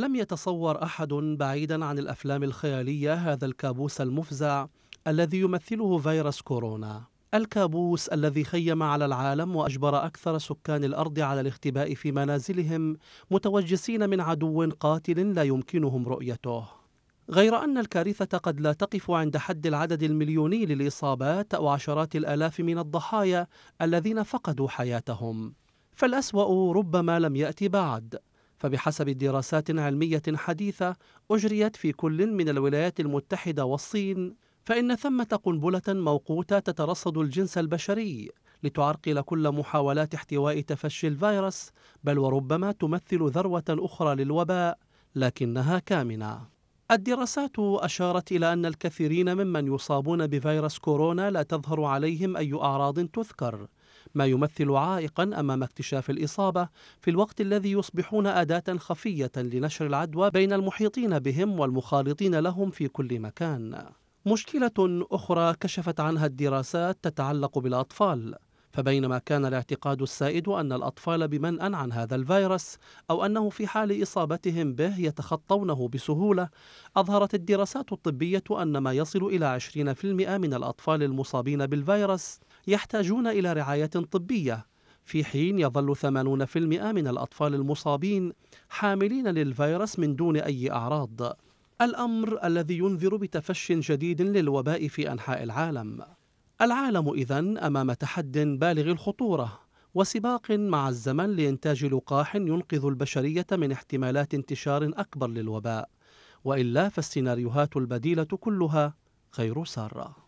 لم يتصور احد بعيدا عن الافلام الخياليه هذا الكابوس المفزع الذي يمثله فيروس كورونا الكابوس الذي خيم على العالم واجبر اكثر سكان الارض على الاختباء في منازلهم متوجسين من عدو قاتل لا يمكنهم رؤيته غير ان الكارثه قد لا تقف عند حد العدد المليوني للاصابات او عشرات الالاف من الضحايا الذين فقدوا حياتهم فالاسوا ربما لم ياتي بعد فبحسب دراسات علمية حديثة أجريت في كل من الولايات المتحدة والصين فإن ثمة قنبلة موقوتة تترصد الجنس البشري لتعرقل كل محاولات احتواء تفشي الفيروس بل وربما تمثل ذروة أخرى للوباء لكنها كامنة الدراسات أشارت إلى أن الكثيرين ممن يصابون بفيروس كورونا لا تظهر عليهم أي أعراض تذكر ما يمثل عائقا أمام اكتشاف الإصابة في الوقت الذي يصبحون أداة خفية لنشر العدوى بين المحيطين بهم والمخالطين لهم في كل مكان مشكلة أخرى كشفت عنها الدراسات تتعلق بالأطفال فبينما كان الاعتقاد السائد أن الأطفال بمنأ عن هذا الفيروس أو أنه في حال إصابتهم به يتخطونه بسهولة أظهرت الدراسات الطبية أن ما يصل إلى 20% من الأطفال المصابين بالفيروس يحتاجون إلى رعاية طبية في حين يظل 80% من الأطفال المصابين حاملين للفيروس من دون أي أعراض الأمر الذي ينذر بتفش جديد للوباء في أنحاء العالم العالم إذا أمام تحد بالغ الخطورة وسباق مع الزمن لإنتاج لقاح ينقذ البشرية من احتمالات انتشار أكبر للوباء وإلا فالسيناريوهات البديلة كلها غير سارة